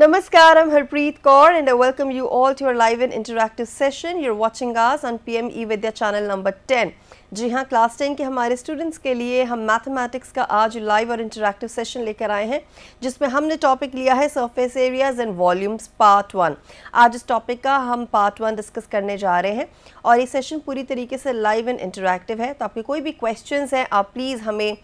Namaskar, I'm Harpreet Kaur and I welcome you all to our live and interactive session. You're watching us on PME Vidya channel number 10. जी हाँ class ten के हमारे students के लिए हम mathematics का आज live और interactive session लेकर आए हैं जिसमें हमने टॉपिक लिया है surface areas and volumes part one आज इस टॉपिक का हम पार्ट वन डिस्कस करने जा रहे हैं और ये सेशन पूरी तरीके से लाइव एंड इंटरेक्टिव है तो आपके कोई भी क्वेश्चन हैं आप प्लीज़ हमें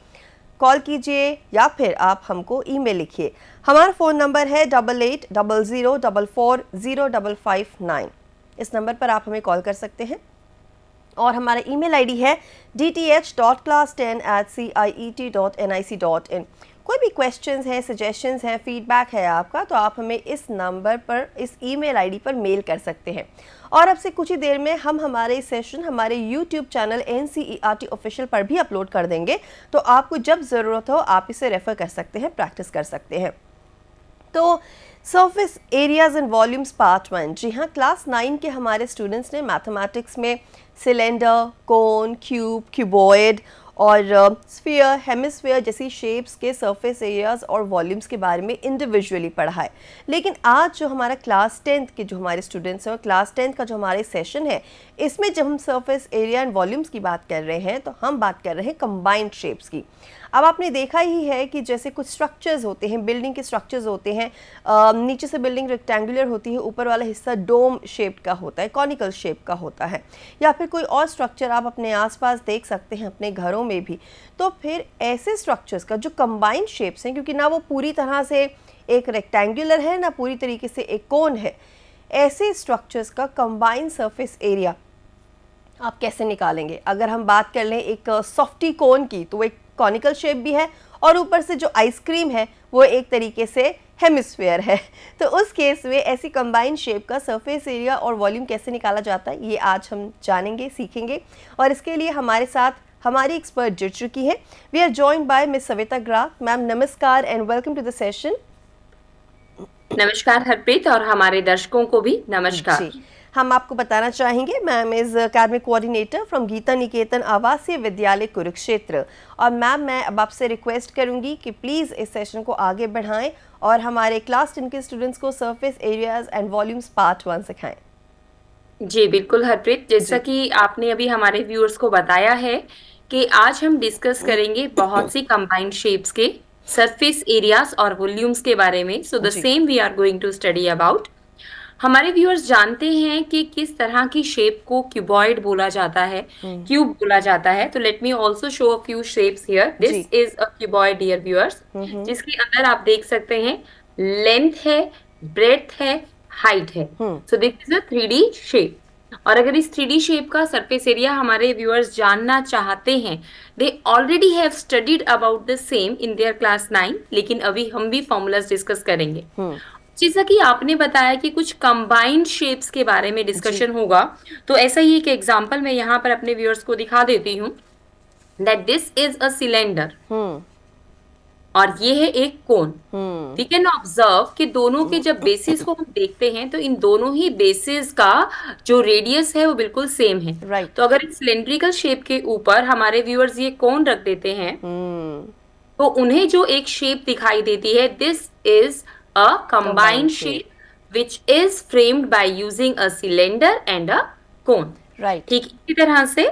कॉल कीजिए या फिर आप हमको ईमेल लिखिए हमारा फ़ोन नंबर है double eight double zero double four zero double five nine इस नंबर पर आप हमें कॉल कर सकते हैं और हमारा ईमेल आईडी है D T H dot class ten at C I E T dot N I C dot in कोई भी क्वेश्चन हैं सजेशंस हैं फीडबैक है आपका तो आप हमें इस नंबर पर इस ईमेल आईडी पर मेल कर सकते हैं और अब से कुछ ही देर में हम हमारे सेशन हमारे यूट्यूब चैनल एन ऑफिशियल पर भी अपलोड कर देंगे तो आपको जब ज़रूरत हो आप इसे रेफ़र कर सकते हैं प्रैक्टिस कर सकते हैं तो surface areas and volumes part one जी हाँ क्लास नाइन के हमारे स्टूडेंट्स ने मैथमेटिक्स में सिलेंडर कोन क्यूब क्यूबॉयड और स्फीयर हेमिसफेयर जैसी शेप्स के सरफेस एरियाज और वॉल्यूम्स के बारे में इंडिविजुअली पढ़ा है लेकिन आज जो हमारा क्लास टेंथ के जो हमारे स्टूडेंट्स हैं और क्लास टेंथ का जो हमारे सेशन है इसमें जब हम सरफेस एरिया एंड वॉल्यूम्स की बात कर रहे हैं तो हम बात कर रहे हैं कंबाइंड शेप्स की अब आपने देखा ही है कि जैसे कुछ स्ट्रक्चर्स होते हैं बिल्डिंग के स्ट्रक्चर्स होते हैं नीचे से बिल्डिंग रेक्टेंगुलर होती है ऊपर वाला हिस्सा डोम शेप का होता है कॉनिकल शेप का होता है या फिर कोई और स्ट्रक्चर आप अपने आसपास देख सकते हैं अपने घरों में भी तो फिर ऐसे स्ट्रक्चर्स का जो कंबाइंड शेप्स हैं क्योंकि ना वो पूरी तरह से एक रेक्टेंगुलर है ना पूरी तरीके से एक कोन है ऐसे स्ट्रक्चर्स का कंबाइंड सरफेस एरिया आप कैसे निकालेंगे अगर हम बात कर लें एक सॉफ्टी कोन की तो एक कॉनिकल शेप भी है और ऊपर से जो आइसक्रीम है वो एक तरीके से हेमिस्फेयर है तो उस केस में ऐसी कंबाइंड शेप का सरफेस एरिया और वॉल्यूम कैसे निकाला जाता है ये आज हम जानेंगे सीखेंगे और इसके लिए हमारे साथ हमारी एक्सपर्ट जिटर चुकी है we are joined by miss Savita ग्रा मैम नमस्कार and welcome to the session नमस्कार हरप्रीत और हमारे दर्शकों को भी नमस्कार जी हम आपको बताना चाहेंगे ma'am is academic coordinator from Geeta Niketan Awasiya Vidyalaya Kurukshetra और मैम मैं अब आपसे रिक्वेस्ट करूंगी कि प्लीज़ इस सेशन को आगे बढ़ाएं और हमारे क्लास टेन के स्टूडेंट्स को surface areas and volumes part one सिखाएं जी बिल्कुल हरप्रीत जैसा कि आपने अभी हमारे व्यूअर्स को बताया है कि आज हम डिस्कस करेंगे बहुत सी कंबाइंड शेप्स के सरफेस एरियाज और वॉल्यूम्स के बारे में so the same we are going to study about हमारे व्यूअर्स जानते हैं कि किस तरह की शेप को क्यूबॉइड बोला जाता है क्यूब हम्म। बोला जाता है तो let me also show a few shapes here this is a cuboid dear viewers जिसके अंदर आप देख सकते हैं लेंथ है ब्रेथ है हाइट है so this is a three shape और अगर इस थ्री शेप का सरफेस एरिया हमारे व्यूअर्स जानना चाहते हैं they already have studied about the same in their class nine लेकिन अभी हम भी फॉर्मूलाज डिस्कस करेंगे हम्म। जैसा कि आपने बताया कि कुछ कंबाइंड शेप्स के बारे में डिस्कशन होगा तो ऐसा ही एक एग्जांपल मैं यहाँ पर अपने व्यूअर्स को दिखा देती हूँ that this is a cylinder और ये है एक कोन वी कैन ऑब्जर्व कि दोनों के जब बेसिस को हम देखते हैं तो इन दोनों ही बेसिस का जो रेडियस है वो बिल्कुल सेम है right. तो अगर सिलेंड्रिकल शेप के ऊपर हमारे व्यूअर्स ये कोन रख देते हैं hmm. तो उन्हें जो एक शेप दिखाई देती है this is a combined shape which is framed by using a cylinder and a cone. Right. ठीक इसी तरह से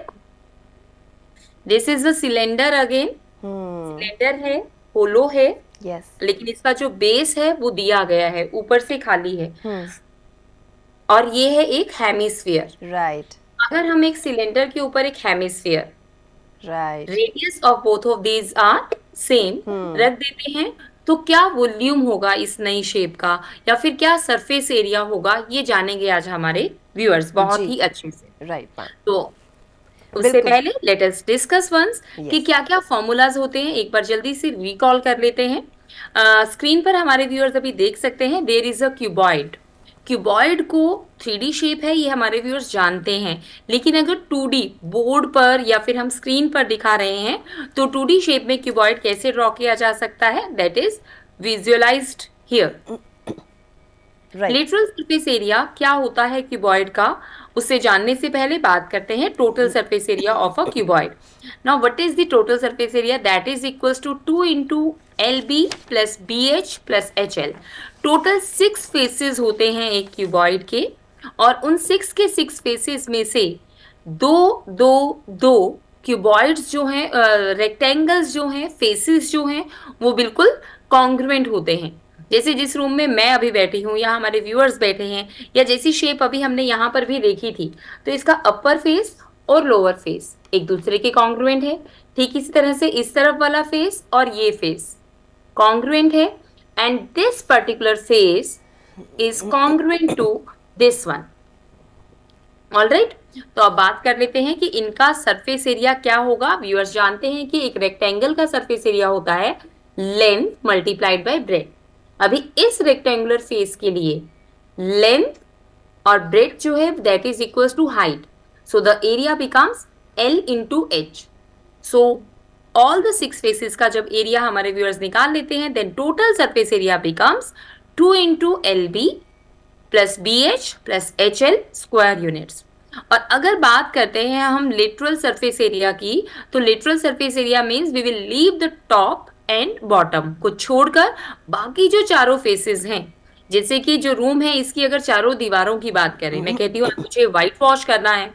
this is a cylinder again. Hmm. Cylinder है होलो है yes. लेकिन इसका जो बेस है वो दिया गया है ऊपर से खाली है hmm. और ये है एक हेमिस्फीयर राइट right. अगर हम एक सिलेंडर के ऊपर एक hemisphere right radius of both of these are same रख देते हैं तो क्या वॉल्यूम होगा इस नई शेप का या फिर क्या सरफेस एरिया होगा ये जानेंगे आज हमारे व्यूअर्स बहुत ही अच्छे से राइट तो उससे पहले लेट अस डिस्कस वंस कि क्या क्या फॉर्मूलाज होते हैं एक बार जल्दी से रिकॉल कर लेते हैं स्क्रीन uh, पर हमारे व्यूअर्स अभी देख सकते हैं there is a cuboid cuboid को थ्री शेप है ये हमारे व्यूअर्स जानते हैं लेकिन अगर टू बोर्ड पर या फिर हम स्क्रीन पर दिखा रहे हैं तो टू शेप में क्यूबॉइड कैसे ड्रॉ किया जा सकता है that is visualized here lateral surface area क्या होता है क्यूबॉइड का उससे जानने से पहले बात करते हैं total surface area of a cuboid now what is the total surface area that is equals to two two L B plus B H plus H L total six faces होते हैं एक क्यूबॉइड के और उन six के six faces में से दो दो दो क्यूबॉइड्स जो हैं रेक्टेंगल्स जो हैं फेसेस जो हैं वो बिल्कुल कॉन्ग्रुएंट होते हैं जैसे जिस रूम में मैं अभी बैठी हूँ या हमारे व्यूअर्स बैठे हैं या जैसी शेप अभी हमने यहाँ पर भी देखी थी तो इसका अपर फेस और लोअर फेस एक दूसरे के कॉन्ग्रुएंट है ठीक इसी तरह से इस तरफ वाला फेस और ये फेस कॉन्ग्रुएंट है and this particular phase is congruent to this one all right? तो अब बात कर लेते हैं कि इनका सरफेस एरिया क्या होगा व्यूअर्स जानते हैं कि एक रेक्टेंगल का सरफेस एरिया होता है लेंथ मल्टीप्लाइड बाय ब्रेथ अभी इस रेक्टेंगुलर फेस के लिए लेंथ और ब्रेथ जो है that is equal to height so the area becomes L into H so all the six faces का जब एरिया हमारे व्यूअर्स निकाल लेते हैं then total surface area becomes two into L B plus B H plus H L square units और अगर बात करते हैं हम लेटरल सरफेस एरिया की तो lateral surface area means we will leave the top and bottom को छोड़कर बाकी जो चारों फेसेस हैं जैसे कि जो रूम है इसकी अगर चारों दीवारों की बात करें मैं कहती हूँ मुझे व्हाइट वॉश करना है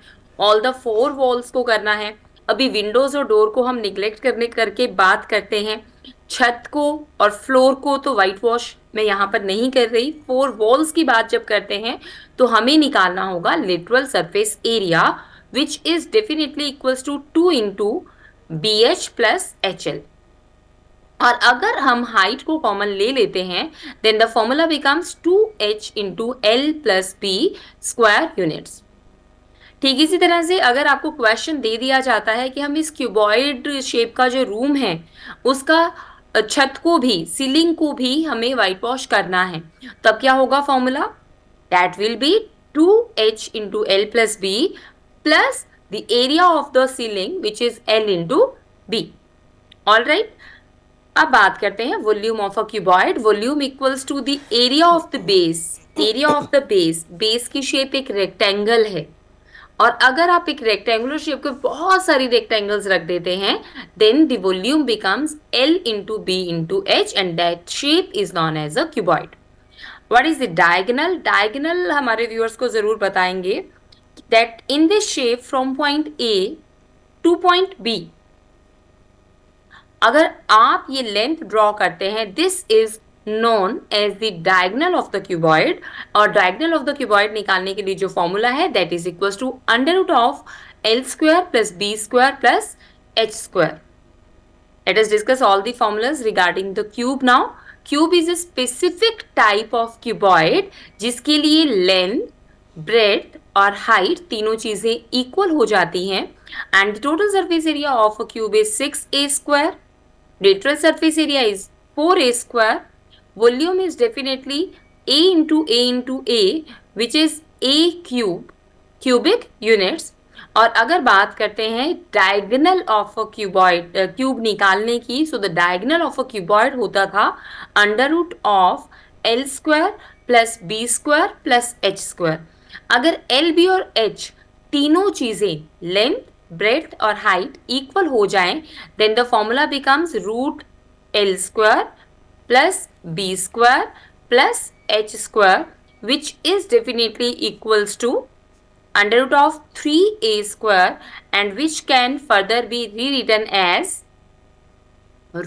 ऑल द फोर वॉल्स को करना है अभी विंडोज और डोर को हम निग्लेक्ट करने करके बात करते हैं छत को और फ्लोर को तो वाइट वॉश मैं यहाँ पर नहीं कर रही फोर वॉल्स की बात जब करते हैं तो हमें निकालना होगा lateral surface area which is definitely equals to two into B H plus H L और अगर हम हाइट को कॉमन ले लेते हैं then the formula becomes two H into L plus B square units ठीक इसी तरह से अगर आपको क्वेश्चन दे दिया जाता है कि हम इस क्यूबॉइड शेप का जो रूम है उसका छत को भी सीलिंग को भी हमें वाइट वॉश करना है तब क्या होगा formula that will be two H into L plus B plus the area of the ceiling which is L into B all right अब बात करते हैं volume of a cuboid volume equals to the area of the base area of the base base की shape एक rectangle है और अगर आप एक रेक्टेंगुलर शेप को बहुत सारी रेक्टेंगल्स रख देते हैं then the volume becomes L into B into H and that shape is known as a cuboid what is the diagonal diagonal हमारे व्यूअर्स को ज़रूर बताएंगे that in this shape from point A to point B अगर आप ये length draw करते हैं this is known as the diagonal of the cuboid और डायगनल ऑफ द क्यूबॉइड निकालने के लिए जो फॉर्मूला है that is equal to under root of L square plus B square plus H square let's discuss all the formulas regarding the cube now cube is a specific type of cuboid जिसके लिए length breadth और height तीनों चीजें equal हो जाती हैं and the total surface area of a cube is six A square lateral surface area is four A square volume is definitely A into A into A which is A cube cubic units और अगर बात करते हैं diagonal of a cuboid cube निकालने की so the diagonal of a cuboid होता था under root of L square plus B square plus H square अगर एल बी और एच तीनों चीज़ें लेंथ ब्रेथ और हाइट इक्वल हो जाएं then the formula becomes root L square plus b square plus h square which is definitely equals to under root of 3a square and which can further be rewritten as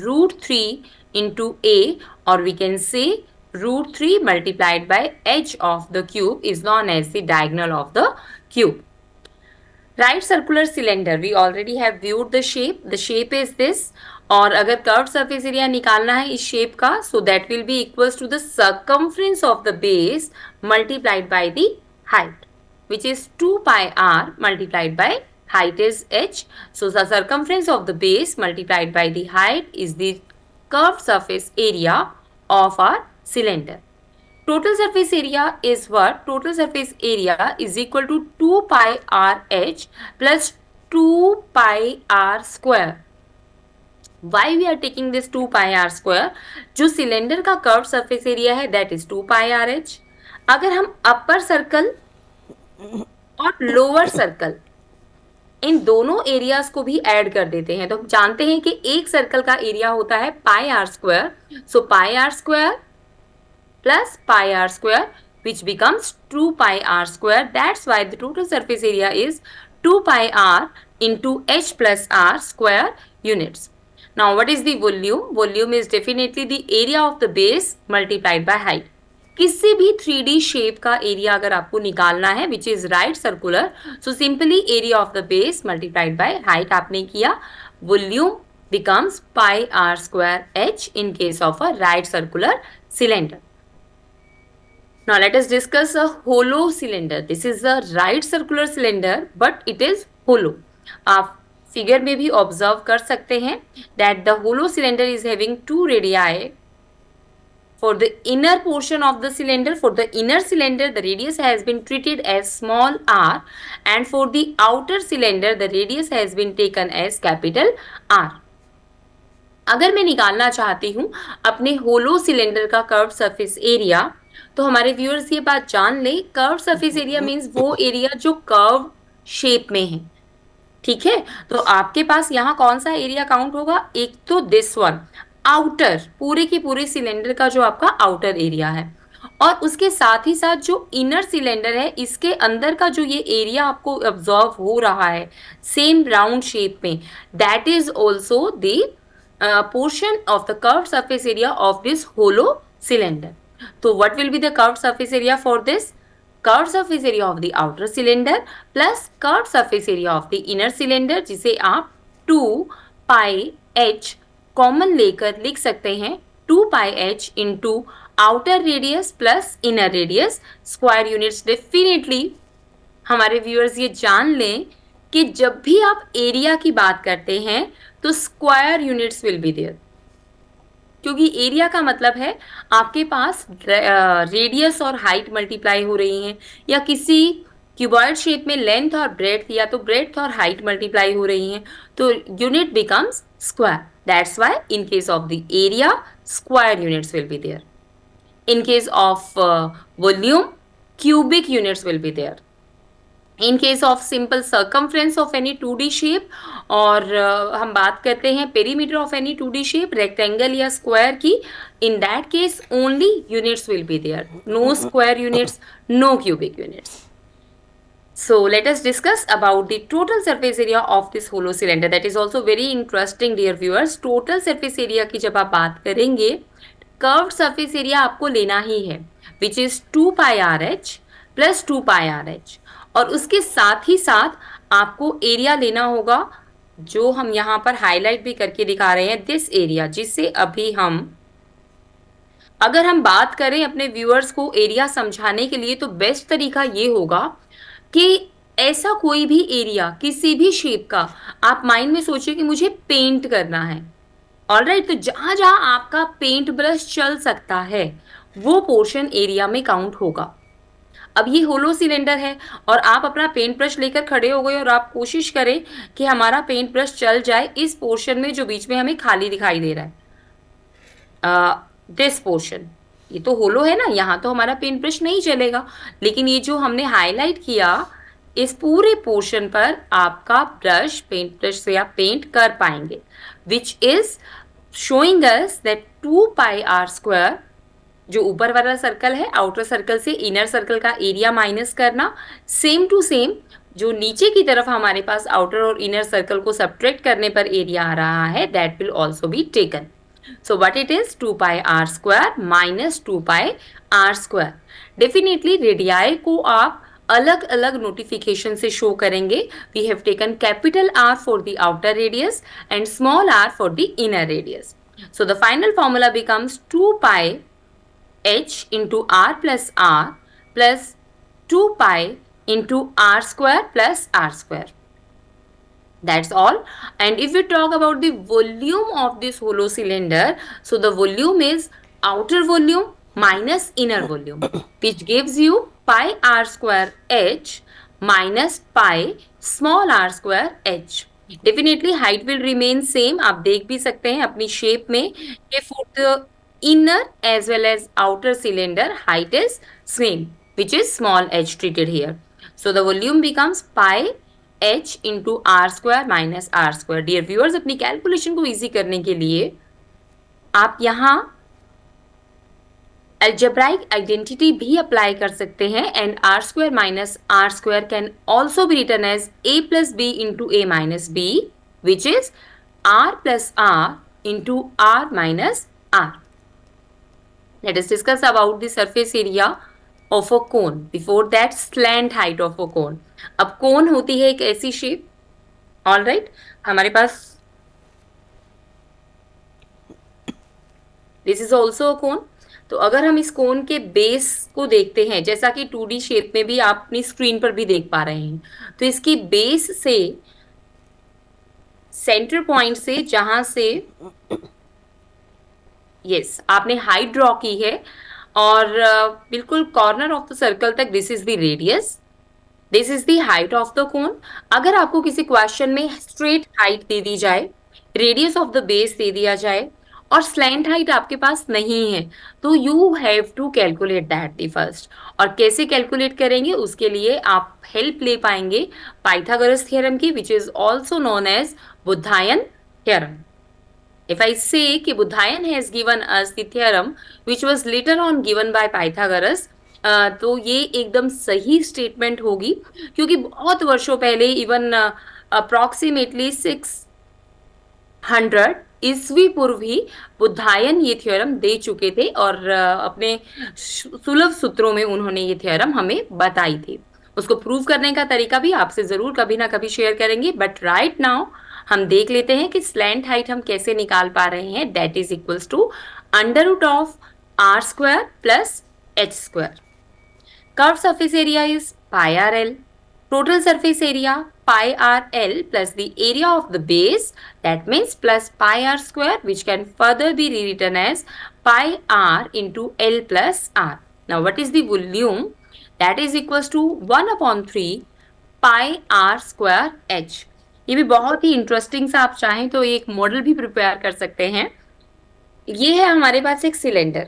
root 3 into a or we can say root 3 multiplied by h of the cube is known as the diagonal of the cube. Right circular cylinder, we already have viewed the shape. The shape is this और अगर curve surface area निकालना है इस shape का so that will be equal to the circumference of the base multiplied by the height which is two pi R multiplied by height is H so the circumference of the base multiplied by the height is the curve surface area of our cylinder total surface area is what total surface area is equal to two pi R H plus two pi are square why we are taking this two pi are square जो cylinder का curve surface area है that is two pi are H अगर हम upper circle और lower circle इन दोनों areas को भी ऐड कर देते हैं तो हम जानते हैं कि एक सर्कल का एरिया होता है pi are square so pi are square plus pi are square which becomes two pi are square that's why the total surface area is two pi R into H plus R square units Now, what is the volume? Volume is definitely the area of the base multiplied by height. किसी भी 3D D shape का area अगर आपको निकालना है which is right circular so simply area of the base multiplied by height आपने किया volume becomes pi are square H in case of a right circular cylinder now let's discuss a hollow cylinder this is a right circular cylinder but it is hollow आप figure में भी observe कर सकते हैं that the hollow cylinder is having two radii for the inner portion of the cylinder for the inner cylinder the radius has been treated as small R and for the outer cylinder the radius has been taken as capital R अगर मैं निकालना चाहती हूँ अपने hollow cylinder का curve surface area तो हमारे viewers ये बात जान ले कर्व सरफेस एरिया मीन्स वो एरिया जो कर्व शेप में है ठीक है तो आपके पास यहाँ कौन सा एरिया काउंट होगा एक तो दिस वन आउटर पूरे की पूरे सिलेंडर का जो आपका आउटर एरिया है और उसके साथ ही साथ जो इनर सिलेंडर है इसके अंदर का जो ये एरिया आपको ऑब्जॉर्व हो रहा है सेम राउंड शेप में that is also the portion of the curve surface area of this hollow cylinder तो what will be the curve surface area for this curve surface area of the outer cylinder plus curve surface area of the inner cylinder जिसे आप to pi H common लेकर लिख सकते हैं two pi H into outer radius plus inner radius square units definitely हमारे viewers ये जान लें कि जब भी आप एरिया की बात करते हैं तो square units will be there क्योंकि एरिया का मतलब है आपके पास रेडियस और हाइट मल्टीप्लाई हो रही है या किसी क्यूबॉइड शेप में लेंथ और ब्रेथ या तो ब्रेथ और हाइट मल्टीप्लाई हो रही है तो unit becomes square that's why in case of the area square units will be there in case of volume cubic units will be there in case of simple circumference of any two D shape और uh, हम बात करते हैं perimeter of any two D shape rectangle या square की in that case only units will be there no square units no cubic units so late let's discuss about the total surface area of this hollow cylinder that is also very interesting dear viewers total surface area की जब आप बात करेंगे curve surface area आपको लेना ही है which is two pi R H plus two pi are h और उसके साथ ही साथ आपको एरिया लेना होगा जो हम यहाँ पर हाईलाइट भी करके दिखा रहे हैं दिस एरिया जिससे अभी हम अगर हम बात करें अपने व्यूअर्स को एरिया समझाने के लिए तो बेस्ट तरीका ये होगा कि ऐसा कोई भी एरिया किसी भी शेप का आप माइंड में सोचिए कि मुझे पेंट करना है ऑल राइट right, तो जहां जहां आपका पेंट ब्रश चल सकता है वो पोर्शन एरिया में काउंट होगा अब ये होलो सिलेंडर है और आप अपना पेंट ब्रश लेकर खड़े हो गए और आप कोशिश करें कि हमारा पेंट ब्रश चल जाए इस पोर्शन में जो बीच में हमें खाली दिखाई दे रहा है दिस पोर्शन ये तो होलो है ना यहाँ तो हमारा पेंट ब्रश नहीं चलेगा लेकिन ये जो हमने हाईलाइट किया इस पूरे पोर्शन पर आपका ब्रश पेंट ब्रश से आप पेंट कर पाएंगे which is showing that two pi are square जो ऊपर वाला सर्कल है आउटर सर्कल से इनर सर्कल का एरिया माइनस करना सेम टू सेम जो नीचे की तरफ हमारे पास आउटर और इनर सर्कल को सब्ट्रैक्ट करने पर एरिया आ रहा है that will also be taken so what it is two pi are square minus two pi are square definitely radii को आप अलग अलग नोटिफिकेशन से शो करेंगे we have taken capital r for the outer radius and small r for the inner radius so the final formula becomes two pi h into r plus r plus 2 pi into r square plus r square. That's all. And if we talk about the volume of this hollow cylinder, so the volume is outer volume minus inner volume which gives you pi r square h minus pi small r square h. Definitely height will remain same आप देख भी सकते हैं अपनी shape में ये fourth inner as well as outer cylinder height is same which is small h treated here. So the volume becomes pi h into r square minus r square. Dear viewers apni calculation ko easy karne ke liye aap yahan algebraic identity भी apply कर सकते हैं and r square minus r square can also be written as a plus b into a minus b which is r plus r into r minus r Let us discuss about the surface area of a cone. Before that, slant height of a cone. अब cone होती है एक ऐसी shape. All right. हमारे पास this is also a cone तो अगर हम इस कोन के बेस को देखते हैं जैसा कि टू डी शेप में भी आप अपनी स्क्रीन पर भी देख पा रहे हैं तो इसकी बेस से सेंटर पॉइंट से जहां से यस आपने हाइट ड्रॉ की है और uh, बिल्कुल कॉर्नर ऑफ द सर्कल तक this is the radius this is the height of the cone अगर आपको किसी क्वेश्चन में स्ट्रेट हाइट दे दी जाए रेडियस ऑफ द बेस दे दिया जाए और स्लैंट हाइट आपके पास नहीं है तो you have to calculate that the first और कैसे कैलकुलेट करेंगे उसके लिए आप हेल्प ले पाएंगे पाइथागोरस थ्योरम की which is also known as Baudhayana theorem If I say कि Buddhayan has given us the theorem which was later on given by Pythagoras, uh, तो ये एकदम सही स्टेटमेंट होगी क्योंकि बहुत वर्षों पहले इवन अप्रॉक्सीमेटली सिक्स हंड्रेड ईस्वी पूर्व ही बुद्धायन ये थ्योरम दे चुके थे और अपने सुलभ सूत्रों में उन्होंने ये थ्योरम हमें बताई थी उसको प्रूव करने का तरीका भी आपसे जरूर कभी ना कभी शेयर करेंगे बट राइट नाउ हम देख लेते हैं कि स्लैंड हाइट हम कैसे निकाल पा रहे हैं that is equals to under root of r square plus H square curve surface area is pi r l total surface area pi r l plus the area of the base that means plus pi are square which can further be rewritten as pi r into L plus r now what is volume that is equals to one upon three pi are square h ये भी बहुत ही interesting सा आप चाहें तो एक model भी prepare कर सकते हैं ये है हमारे पास एक सिलेंडर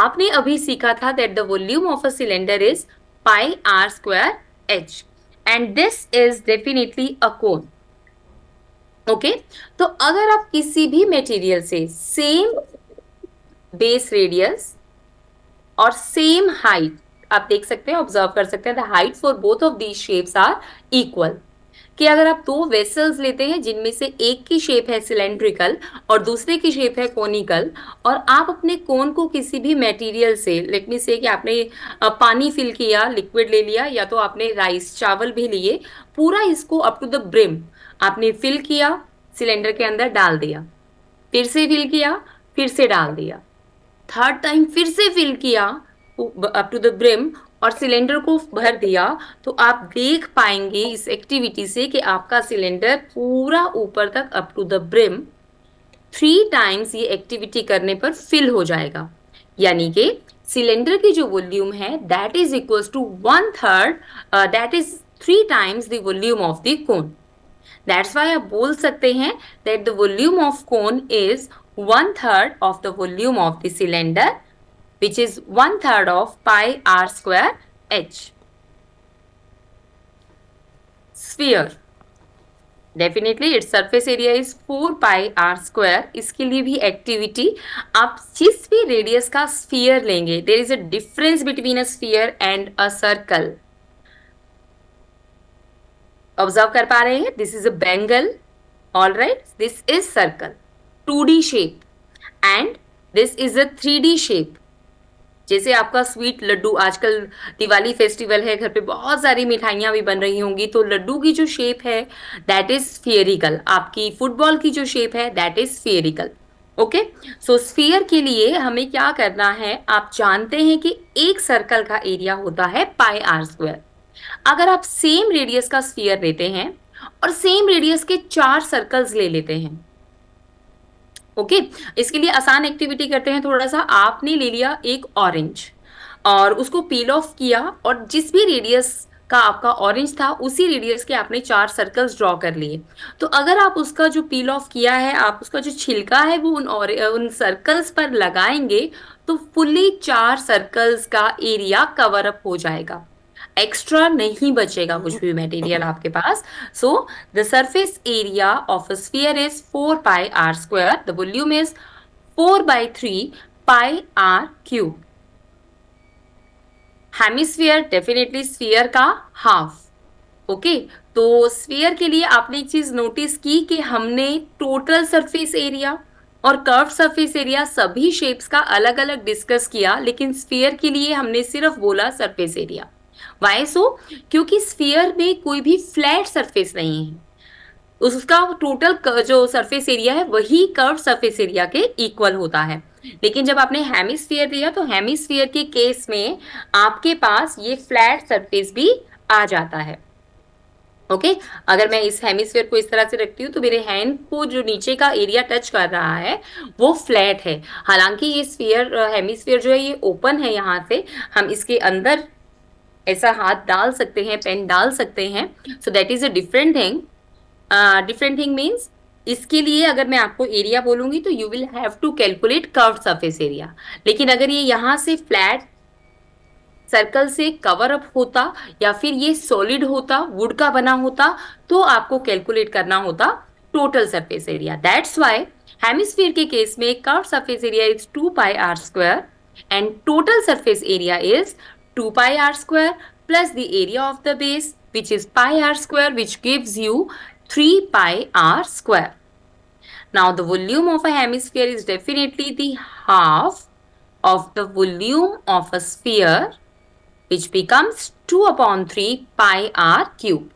आपने अभी सीखा था that the volume of a cylinder is pi are square h and this is definitely a cone okay तो अगर आप किसी भी मटेरियल से सेम बेस रेडियस और सेम हाइट आप देख सकते हैं ऑब्जर्व कर सकते हैं the height for both of these shapes are equal कि अगर आप दो वेसल्स लेते हैं जिनमें से एक की शेप है सिलेंड्रिकल और दूसरे की शेप है कोनिकल और आप अपने कोन को किसी भी मटेरियल से लेट मी से कि आपने पानी फिल किया लिक्विड ले लिया या तो आपने राइस चावल भी लिए पूरा इसको अप टू द ब्रिम आपने फिल किया सिलेंडर के अंदर डाल दिया फिर से फिल किया फिर से डाल दिया थर्ड टाइम फिर से फिल किया अप टू द ब्रिम और सिलेंडर को भर दिया तो आप देख पाएंगे इस एक्टिविटी से कि आपका सिलेंडर पूरा ऊपर तक up to the brim three times ये एक्टिविटी करने पर फिल हो जाएगा यानी कि सिलेंडर की जो वॉल्यूम है that is equal to one third that is three times the volume of the cone that's why आप बोल सकते हैं that the volume of cone is one third of the volume of the cylinder which is one third of pi r square h. Sphere. Definitely its surface area is four pi are square इसके लिए भी activity आप जिस भी radius का sphere लेंगे there is a difference between a sphere and a circle observe कर पा रहे हैं this is a bangle all right this is circle two D shape and this is a three D shape जैसे आपका sweet Laddu आजकल Diwali festival है घर पे बहुत सारी मिठाइयाँ भी बन रही होंगी तो लड्डू की जो शेप है दैट इज फेयरिकल आपकी फुटबॉल की जो शेप है that is spherical okay so sphere के लिए हमें क्या करना है आप जानते हैं कि एक सर्कल का एरिया होता है पाई आर स्क्वायर अगर आप सेम रेडियस का स्फीयर लेते हैं और सेम रेडियस के चार सर्कल्स ले लेते हैं ओके इसके लिए आसान एक्टिविटी करते हैं थोड़ा सा आपने ले लिया एक ऑरेंज और उसको पील ऑफ किया और जिस भी रेडियस का आपका ऑरेंज था उसी रेडियस के आपने चार सर्कल्स ड्रॉ कर लिए तो अगर आप उसका जो पील ऑफ किया है आप उसका जो छिलका है वो उन और उन सर्कल्स पर लगाएंगे तो फुल्ली चार सर्कल्स का एरिया कवर अप हो जाएगा एक्स्ट्रा नहीं बचेगा कुछ भी मटेरियल आपके पास so the surface area of a is four pi are square the volume is four by three pi r cube hemisphere definitely sphere का हाफ ओके okay? तो स्फीयर के लिए आपने एक चीज नोटिस की कि हमने टोटल सरफेस एरिया और कर्व सरफेस एरिया सभी शेप्स का अलग अलग डिस्कस किया लेकिन स्फीयर के लिए हमने सिर्फ बोला सरफेस एरिया वाई सो क्योंकि स्फीयर में कोई भी फ्लैट सरफेस नहीं है उसका टोटल जो सरफेस एरिया है वही कर्व सरफेस एरिया के इक्वल होता है लेकिन जब आपने हेमिस्फीयर दिया तो हेमिस्फीयर के केस में आपके पास ये फ्लैट सरफेस भी आ जाता है ओके okay? अगर मैं इस हेमिस्फीयर को इस तरह से रखती हूँ तो मेरे हैंड को जो नीचे का एरिया टच कर रहा है वो फ्लैट है हालांकि ये स्फीयर हेमिस्फीयर जो है ये ओपन है यहाँ से हम इसके अंदर ऐसा हाथ डाल सकते हैं पेन डाल सकते हैं so that is a different thing different thing means इसके लिए अगर मैं आपको एरिया बोलूंगी तो you will have to calculate curve surface area लेकिन अगर ये यहाँ से फ्लैट सर्कल से कवर अप होता या फिर ये सॉलिड होता वुड का बना होता तो आपको कैलकुलेट करना होता total surface area that's why hemisphere के केस में curve surface area is two pi are square and total surface area is 2 pi r square plus the area of the base which is pi r square which gives you 3 pi r square. Now the volume of a hemisphere is definitely the half of the volume of a sphere which becomes 2 upon 3 pi r cube.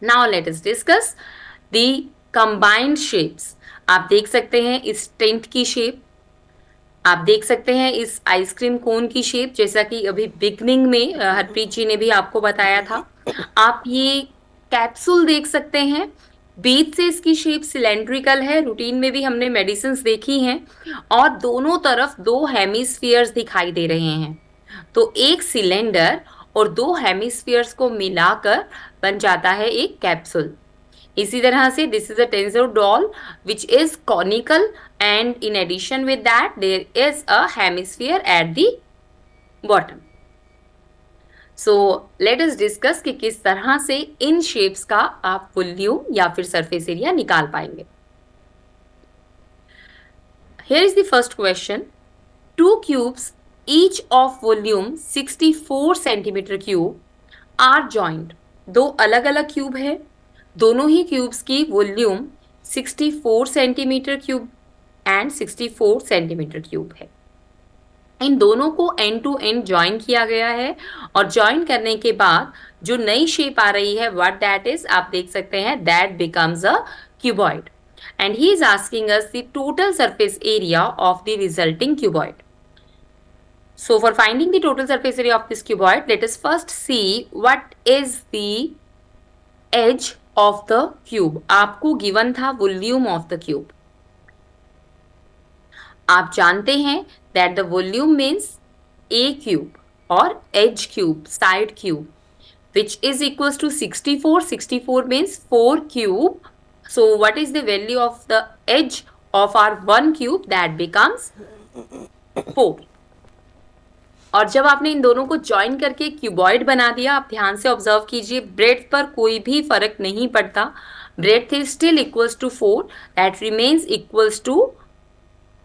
Now let us discuss the combined shapes. आप देख सकते हैं इस tent की shape आप देख सकते हैं इस आइसक्रीम कोन की शेप जैसा कि अभी बिगनिंग में हरप्रीत जी ने भी आपको बताया था आप ये कैप्सूल देख सकते हैं बीच से इसकी शेप सिलेंड्रिकल है रूटीन में भी हमने मेडिसिन देखी हैं और दोनों तरफ दो हेमिस्फीयर्स दिखाई दे रहे हैं तो एक सिलेंडर और दो हेमिस्फीयर्स को मिलाकर बन जाता है एक कैप्सूल इसी तरह से this is a tensor doll which is conical and in addition with that there is a hemisphere at the bottom. So let is discuss कि किस तरह से इन शेप्स का आप वॉल्यूम या फिर सरफेस एरिया निकाल पाएंगे here is the first question two cubes each of volume 64 centimetre cube are joint दो अलग अलग क्यूब है दोनों ही क्यूब्स की volume 64 centimetre cube and 64 centimetre cube है इन दोनों को एंड टू एंड ज्वाइन किया गया है और ज्वाइन करने के बाद जो नई शेप आ रही है व्हाट दैट इज आप देख सकते हैं that becomes a cuboid and he is asking us the total surface area of the resulting cuboid so for finding the total surface area of this cuboid let is first see what is the edge of the cube आपको given था volume of the cube आप जानते हैं that the volume means a cube और h cube side cube which is equal to 64 64 means 4 cube so what is the value of the edge of r one cube that becomes four और जब आपने इन दोनों को join करके cuboid बना दिया आप ध्यान से ऑब्जर्व कीजिए ब्रेड पर कोई भी फर्क नहीं पड़ता breadth still equals to four that remains equals to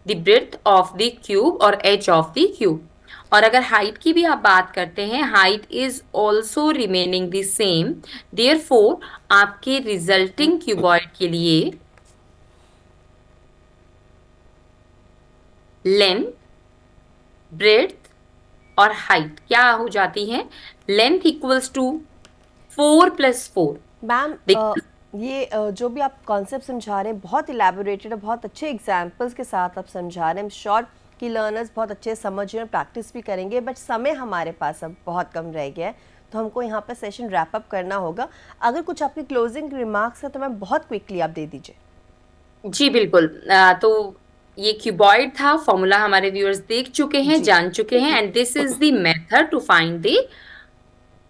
the breadth of the cube और एच ऑफ द क्यूब और अगर हाइट की भी आप बात करते हैं height is also remaining the same there four आपके रिजल्टिंग क्यूबॉइड के लिए लेंथ ब्रेथ और हाइट क्या हो जाती है length equals to four plus four ma'am ये जो भी आप कॉन्सेप्ट समझा रहे हैं बहुत इलेबोरेटेड है बहुत अच्छे एग्जाम्पल्स के साथ आप समझा रहे हैं शॉर्ट कि लर्नर्स बहुत अच्छे समझ और प्रैक्टिस भी करेंगे बट समय हमारे पास अब बहुत कम रह गया है तो हमको यहाँ पर सेशन रैप अप करना होगा अगर कुछ आपकी क्लोजिंग रिमार्क्स है तो मैं बहुत क्विकली आप दे दीजिए जी बिल्कुल तो ये क्यूबॉइड था फॉर्मूला हमारे व्यूअर्स देख चुके हैं जान चुके हैं and this is the method to find the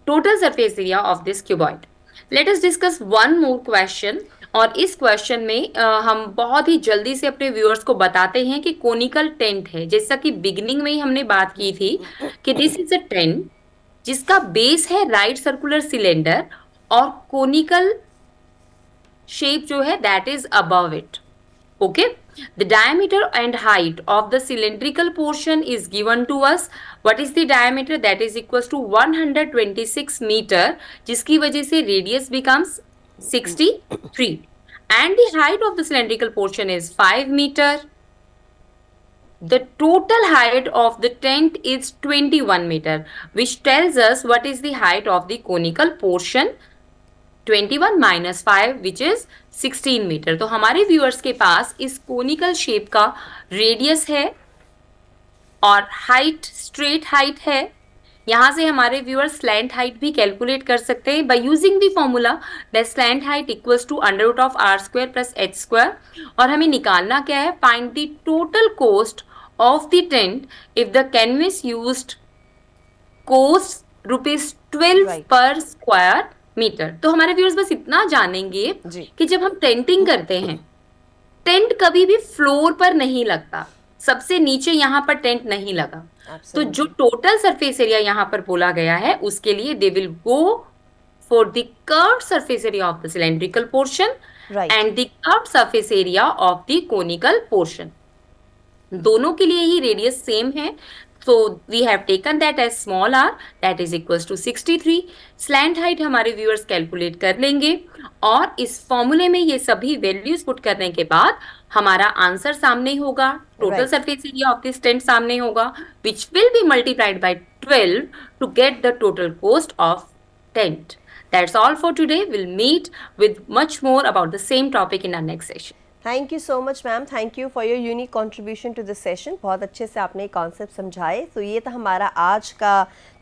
total surface area of this cuboid let us discuss one more question और इस क्वेश्चन में आ, हम बहुत ही जल्दी से अपने व्यूअर्स को बताते हैं कि कोनिकल टेंट है जैसा कि बिगिनिंग में ही हमने बात की थी कि दिस इज अ टेंट जिसका बेस है राइट सर्कुलर सिलेंडर और कोनिकल शेप जो है that is above it okay The diameter and height of the cylindrical portion is given to us. What is the diameter? That is equals to 126 meter. Jiski वजह से radius becomes 63. And the height of the cylindrical portion is 5 meter. The total height of the tent is 21 meter, which tells us what is the height of the conical portion twenty one minus five which is sixteen metre तो हमारे viewers के पास इस conical shape का radius है और height straight height है यहाँ से हमारे व्यूअर्स स्लैंड हाइट भी कैलकुलेट कर सकते हैं by using the formula the slant height equals to under root of r square plus H square और हमें निकालना क्या है find the total cost of the tent if the canvas use cost rupees twelve per square metre तो हमारे viewers बस इतना जानेंगे कि जब हम टेंटिंग करते हैं टेंट कभी भी फ्लोर पर नहीं लगता सबसे नीचे यहाँ पर टेंट नहीं लगा तो जो टोटल सरफेस एरिया यहाँ पर बोला गया है उसके लिए they will go for the curved surface area of the cylindrical portion and the the surface area of the conical portion दोनों के लिए ही रेडियस सेम है So we have taken that as small r that is equals to 63. Slant height hamare viewers calculate kar lenge aur is formula mein ye sabhi values put karne ke baad hamara answer samne hoga total right. surface area of this tent samne hoga which will be multiplied by 12 to get the total cost of tent That's all for today. We'll meet with much more about the same topic in our next session. Thank you so much ma'am thank you for your unique contribution to this session बहुत अच्छे से आपने concept समझाए तो ये था हमारा आज का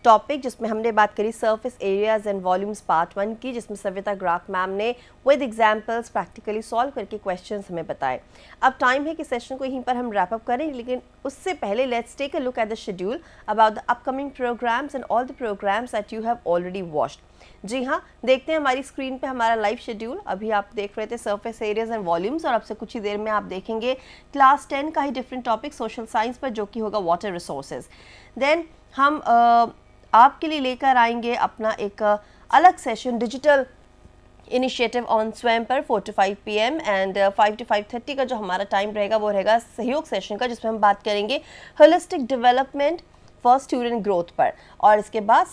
टॉपिक जिसमें हमने बात करी surface areas and volumes part one की जिसमें सविता ग्राक मैम ने विद एग्जांपल्स प्रैक्टिकली सॉल्व करके क्वेश्चंस हमें बताए अब टाइम है कि सेशन को यहीं पर हम रैप अप करें लेकिन उससे पहले let's take a look at the schedule about the upcoming programmes and all the programmes at you have already watched जी हाँ देखते हैं हमारी स्क्रीन पे हमारा लाइव शेड्यूल अभी आप देख रहे थे सरफेस एरियाज एंड वॉल्यूम्स और अब से कुछ ही देर में आप देखेंगे क्लास टेन का ही डिफरेंट टॉपिक सोशल साइंस पर जो कि होगा वाटर रिसोर्सेज देन हम आपके लिए लेकर आएंगे अपना एक अलग session digital initiative on Swayam पर four to five P M and five to five thirty का जो हमारा टाइम रहेगा वो रहेगा सहयोग सेशन का जिसमें हम बात करेंगे holistic development first student growth पर और इसके बाद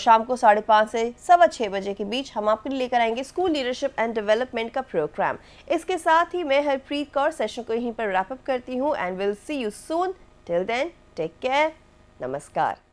शाम को साढ़े पाँच से सवा छः बजे के बीच हम आपके लिए लेकर आएंगे स्कूल लीडरशिप एंड डेवलपमेंट का प्रोग्राम इसके साथ ही मैं हरप्रीत कौर सेशन को यहीं पर रैपअप करती हूँ and will see you soon till then take care नमस्कार